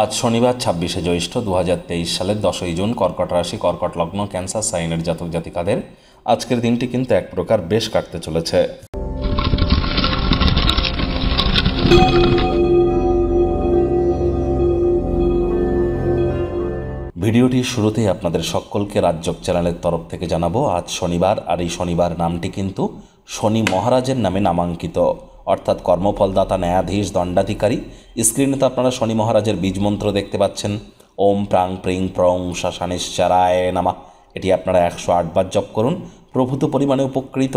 আজ শনিবার ছাব্বিশে জ্যৈষ্ঠ দু সালের দশই জুন কর্কট রাশি কর্কট লগ্ন ক্যান্সার সাইনের জাতক জাতিকাদের আজকের দিনটি কিন্তু এক প্রকার বেশ কাটতে চলেছে ভিডিওটির শুরুতেই আপনাদের সকলকে রাজ্যক চ্যানেলের তরফ থেকে জানাবো আজ শনিবার আর এই শনিবার নামটি কিন্তু শনি মহারাজের নামে নামাঙ্কিত অর্থাৎ কর্মফলদাতা ন্যায়াধীশ দণ্ডাধিকারী স্ক্রিনে তো আপনারা শনি মহারাজের বীজমন্ত্র দেখতে পাচ্ছেন ওম প্রাং প্রিং প্রং শাসানিশ্চারায় নামা এটি আপনারা একশো আটবার জপ করুন প্রভূত পরিমাণে উপকৃত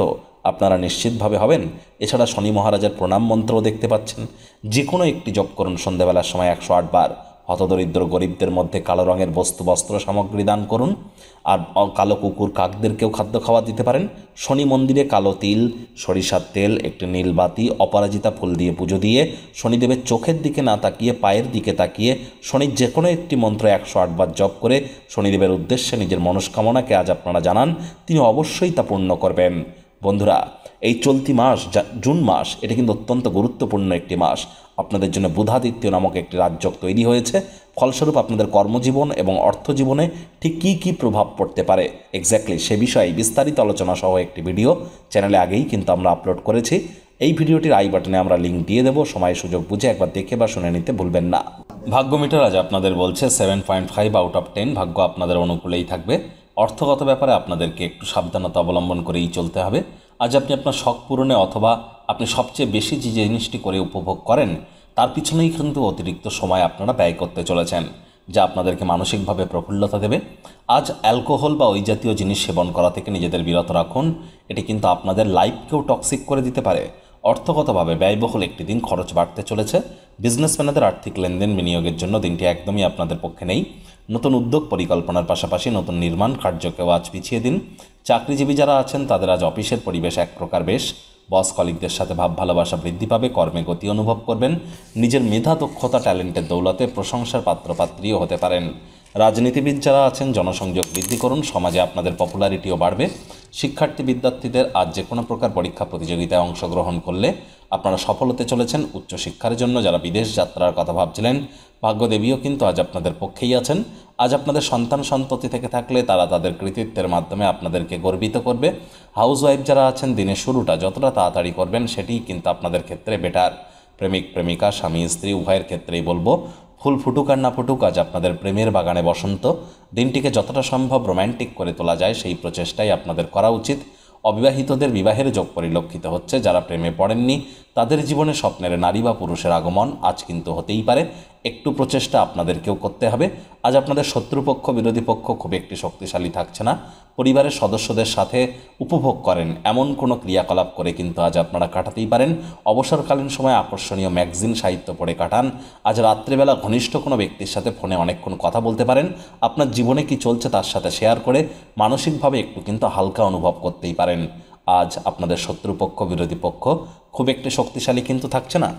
আপনারা নিশ্চিতভাবে হবেন এছাড়া শনি মহারাজের প্রণাম মন্ত্রও দেখতে পাচ্ছেন যে কোনো একটি জপ করুন সন্ধ্যাবেলার সময় একশো আটবার হতদরিদ্র গরিবদের মধ্যে কালো রঙের বস্তু বস্ত্র সামগ্রী দান করুন আর কালো কুকুর কাকদেরকেও খাদ্য খাওয়া দিতে পারেন শনি মন্দিরে কালো তিল সরিষার তেল একটি নীল বাতি অপরাজিতা ফুল দিয়ে পুজো দিয়ে শনিদেবের চোখের দিকে না তাকিয়ে পায়ের দিকে তাকিয়ে শনির যে কোনো একটি মন্ত্র একশো আটবার জপ করে শনিদেবের উদ্দেশ্যে নিজের মনস্কামনাকে আজ আপনারা জানান তিনি অবশ্যই তা পূর্ণ করবেন বন্ধুরা এই চলতি মাস জুন মাস এটা কিন্তু অত্যন্ত গুরুত্বপূর্ণ একটি মাস আপনাদের জন্য বুধাদিত্য নামক একটি রাজ্য তৈরি হয়েছে ফলস্বরূপ আপনাদের কর্মজীবন এবং অর্থজীবনে ঠিক কী কী প্রভাব পড়তে পারে এক্স্যাক্টলি সে বিষয়ে বিস্তারিত আলোচনা সহ একটি ভিডিও চ্যানেলে আগেই কিন্তু আমরা আপলোড করেছি এই ভিডিওটির আই বাটনে আমরা লিঙ্ক দিয়ে দেবো সময় সুযোগ বুঝে একবার দেখে বা শুনে নিতে ভুলবেন না ভাগ্য মিটার আজ আপনাদের বলছে seven point five out of ten ভাগ্য আপনাদের অনুকূলেই থাকবে অর্থগত ব্যাপারে আপনাদেরকে একটু সাবধানতা অবলম্বন করেই চলতে হবে আজ আপনি আপনার শখ পূরণে অথবা আপনি সবচেয়ে বেশি যে জিনিসটি করে উপভোগ করেন তার পিছনেই কিন্তু অতিরিক্ত সময় আপনারা ব্যয় করতে চলেছেন যা আপনাদেরকে মানসিকভাবে প্রফুল্লতা দেবে আজ অ্যালকোহল বা ওই জাতীয় জিনিস সেবন করা থেকে নিজেদের বিরত রাখুন এটি কিন্তু আপনাদের লাইফকেও টক্সিক করে দিতে পারে অর্থগতভাবে ব্যয়বহুল একটি দিন খরচ বাড়তে চলেছে বিজনেসম্যানদের আর্থিক লেনদেন বিনিয়োগের জন্য দিনটি একদমই আপনাদের পক্ষে নেই নতুন উদ্যোগ পরিকল্পনার পাশাপাশি নতুন নির্মাণ কার্যকেও আজ পিছিয়ে দিন চাকরিজীবী যারা আছেন তাদের আজ অফিসের পরিবেশ এক প্রকার বেশ বস কলিকদের সাথে ভাব ভালোবাসা বৃদ্ধি পাবে কর্মে গতি অনুভব করবেন নিজের মেধা দক্ষতা ট্যালেন্টের দৌলতে প্রশংসার পাত্রপাত্রীও হতে পারেন রাজনীতিবিদ যারা আছেন জনসংযোগ বৃদ্ধি করুন সমাজে আপনাদের পপুলারিটিও বাড়বে শিক্ষার্থী বিদ্যার্থীদের আজ যে কোনো প্রকার পরীক্ষা প্রতিযোগিতায় অংশগ্রহণ করলে আপনারা সফল হতে চলেছেন উচ্চশিক্ষার জন্য যারা বিদেশ যাত্রার কথা ভাবছিলেন ভাগ্যদেবীও কিন্তু আজ আপনাদের পক্ষেই আছেন আজ আপনাদের সন্তান সন্ততি থেকে থাকলে তারা তাদের কৃতিত্বের মাধ্যমে আপনাদেরকে গর্বিত করবে হাউস ওয়াইফ যারা আছেন দিনের শুরুটা যতটা তাড়াতাড়ি করবেন সেটিই কিন্তু আপনাদের ক্ষেত্রে বেটার প্রেমিক প্রেমিকা স্বামী স্ত্রী উভয়ের ক্ষেত্রেই বলবো ফুল ফুটুক আর না ফুটুক আজ আপনাদের প্রেমের বাগানে বসন্ত দিনটিকে যতটা সম্ভব রোম্যান্টিক করে তোলা যায় সেই প্রচেষ্টাই আপনাদের করা উচিত অবিবাহিতদের বিবাহের যোগ পরিলক্ষিত হচ্ছে যারা প্রেমে পড়েননি তাদের জীবনে স্বপ্নের নারী বা পুরুষের আগমন আজ কিন্তু হতেই পারে একটু প্রচেষ্টা আপনাদেরকেও করতে হবে আজ আপনাদের শত্রুপক্ষ বিরোধী পক্ষ খুব একটি শক্তিশালী থাকছে না পরিবারের সদস্যদের সাথে উপভোগ করেন এমন কোনো ক্রিয়াকলাপ করে কিন্তু আজ আপনারা কাটাতেই পারেন অবসরকালীন সময় আকর্ষণীয় ম্যাগজিন সাহিত্য পড়ে কাটান আজ রাত্রেবেলা ঘনিষ্ঠ কোনো ব্যক্তির সাথে ফোনে অনেকক্ষণ কথা বলতে পারেন আপনার জীবনে কি চলছে তার সাথে শেয়ার করে মানসিকভাবে একটু কিন্তু হালকা অনুভব করতেই পারেন আজ আপনাদের শত্রুপক্ষ বিরোধী পক্ষ খুব একটি শক্তিশালী কিন্তু থাকছে না